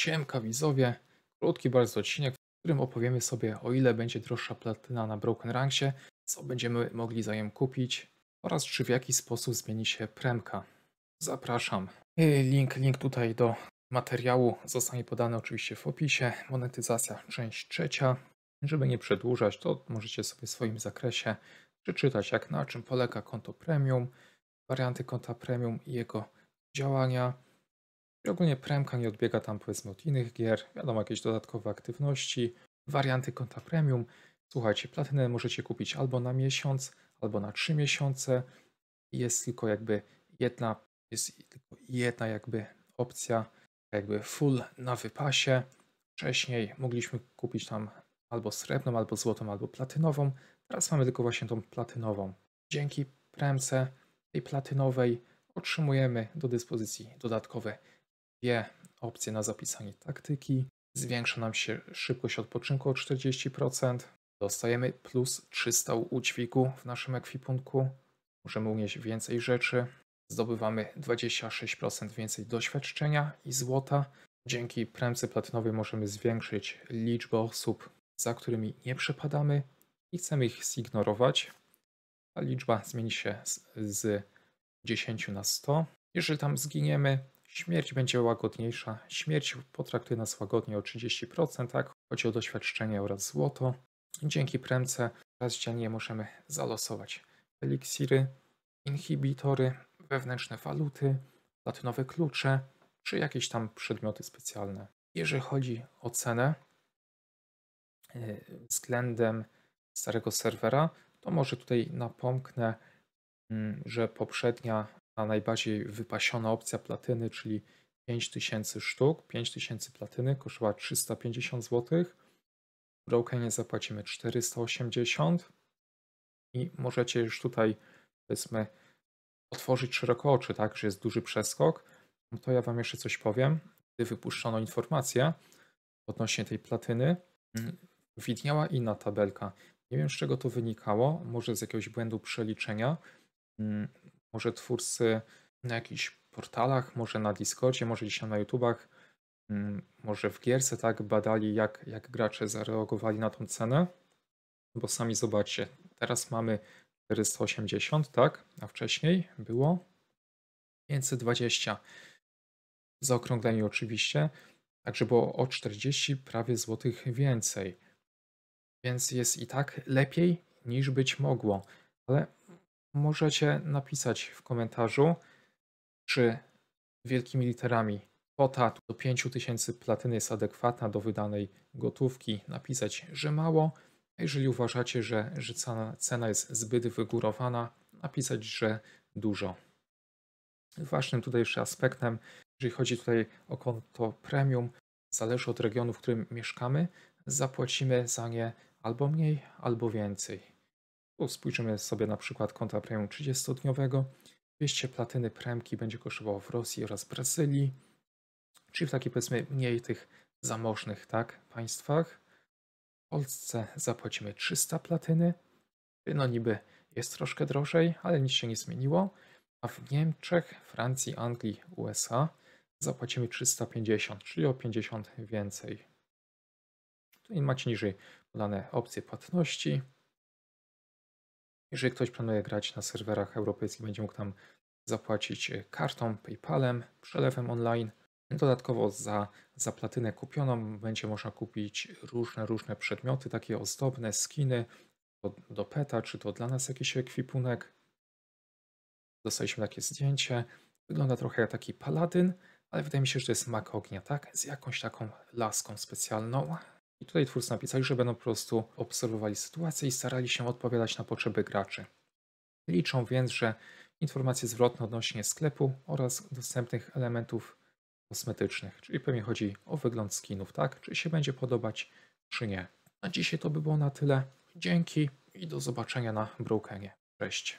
Siemka widzowie, krótki bardzo odcinek, w którym opowiemy sobie o ile będzie droższa platyna na Broken Ranksie, co będziemy mogli za nią kupić oraz czy w jaki sposób zmieni się premka. Zapraszam. Link, link tutaj do materiału zostanie podany oczywiście w opisie. Monetyzacja część trzecia. Żeby nie przedłużać, to możecie sobie w swoim zakresie przeczytać jak na czym polega konto premium, warianty konta premium i jego działania i ogólnie Premka nie odbiega tam powiedzmy od innych gier, wiadomo jakieś dodatkowe aktywności, warianty konta premium. Słuchajcie, platynę możecie kupić albo na miesiąc, albo na trzy miesiące. Jest tylko jakby jedna, jest tylko jedna jakby opcja, jakby full na wypasie. Wcześniej mogliśmy kupić tam albo srebrną, albo złotą, albo platynową. Teraz mamy tylko właśnie tą platynową. Dzięki premce tej platynowej otrzymujemy do dyspozycji dodatkowe dwie opcje na zapisanie taktyki. Zwiększa nam się szybkość odpoczynku o 40%. Dostajemy plus 300 ućwiku w naszym ekwipunku. Możemy unieść więcej rzeczy. Zdobywamy 26% więcej doświadczenia i złota. Dzięki premce platynowej możemy zwiększyć liczbę osób, za którymi nie przepadamy i chcemy ich zignorować. Ta liczba zmieni się z, z 10 na 100. Jeżeli tam zginiemy, Śmierć będzie łagodniejsza. Śmierć potraktuje nas łagodnie o 30%, tak? Chodzi o doświadczenie oraz złoto. Dzięki premce dziennie możemy zalosować eliksiry, inhibitory, wewnętrzne waluty, platynowe klucze, czy jakieś tam przedmioty specjalne. Jeżeli chodzi o cenę e, względem starego serwera, to może tutaj napomknę, mm, że poprzednia ta najbardziej wypasiona opcja platyny, czyli 5000 sztuk, 5000 platyny kosztowała 350 zł. W Brokenie zapłacimy 480 i możecie już tutaj powiedzmy otworzyć szeroko oczy, tak, że jest duży przeskok. No to ja Wam jeszcze coś powiem. Gdy wypuszczono informację odnośnie tej platyny, mhm. widniała inna tabelka. Nie wiem z czego to wynikało, może z jakiegoś błędu przeliczenia. Mm, może twórcy na jakichś portalach, może na Discordzie, może gdzieś tam na YouTubach, mm, może w gierce, tak, badali jak, jak gracze zareagowali na tą cenę, bo sami zobaczcie, teraz mamy 480, tak, a wcześniej było 520. W zaokrągleniu oczywiście, także było o 40 prawie złotych więcej. Więc jest i tak lepiej niż być mogło, ale możecie napisać w komentarzu, czy wielkimi literami kwota do 5000 platyny jest adekwatna do wydanej gotówki. Napisać, że mało. A jeżeli uważacie, że, że cena, cena jest zbyt wygórowana, napisać, że dużo. Ważnym tutaj jeszcze aspektem, jeżeli chodzi tutaj o konto premium, zależy od regionu, w którym mieszkamy, zapłacimy za nie albo mniej, albo więcej. Tu sobie na przykład konta premium 30-dniowego. 200 platyny premki będzie kosztowało w Rosji oraz Brazylii, czyli w takich powiedzmy mniej tych zamożnych tak, państwach. W Polsce zapłacimy 300 platyny, no niby jest troszkę drożej, ale nic się nie zmieniło. A w Niemczech, Francji, Anglii, USA zapłacimy 350, czyli o 50 więcej. Tutaj macie niżej podane opcje płatności. Jeżeli ktoś planuje grać na serwerach europejskich, będzie mógł tam zapłacić e, kartą, PayPalem, przelewem online. No dodatkowo za, za platynę kupioną będzie można kupić różne, różne przedmioty, takie ozdobne, skiny do, do peta, czy to dla nas jakiś ekwipunek. Dostaliśmy takie zdjęcie. Wygląda trochę jak taki paladyn, ale wydaje mi się, że to jest mak ognia, tak? Z jakąś taką laską specjalną. I tutaj twórcy napisali, że będą po prostu obserwowali sytuację i starali się odpowiadać na potrzeby graczy. Liczą więc, że informacje zwrotne odnośnie sklepu oraz dostępnych elementów kosmetycznych, czyli pewnie chodzi o wygląd skinów, tak? Czy się będzie podobać, czy nie. Na dzisiaj to by było na tyle. Dzięki i do zobaczenia na Brokenie. Cześć.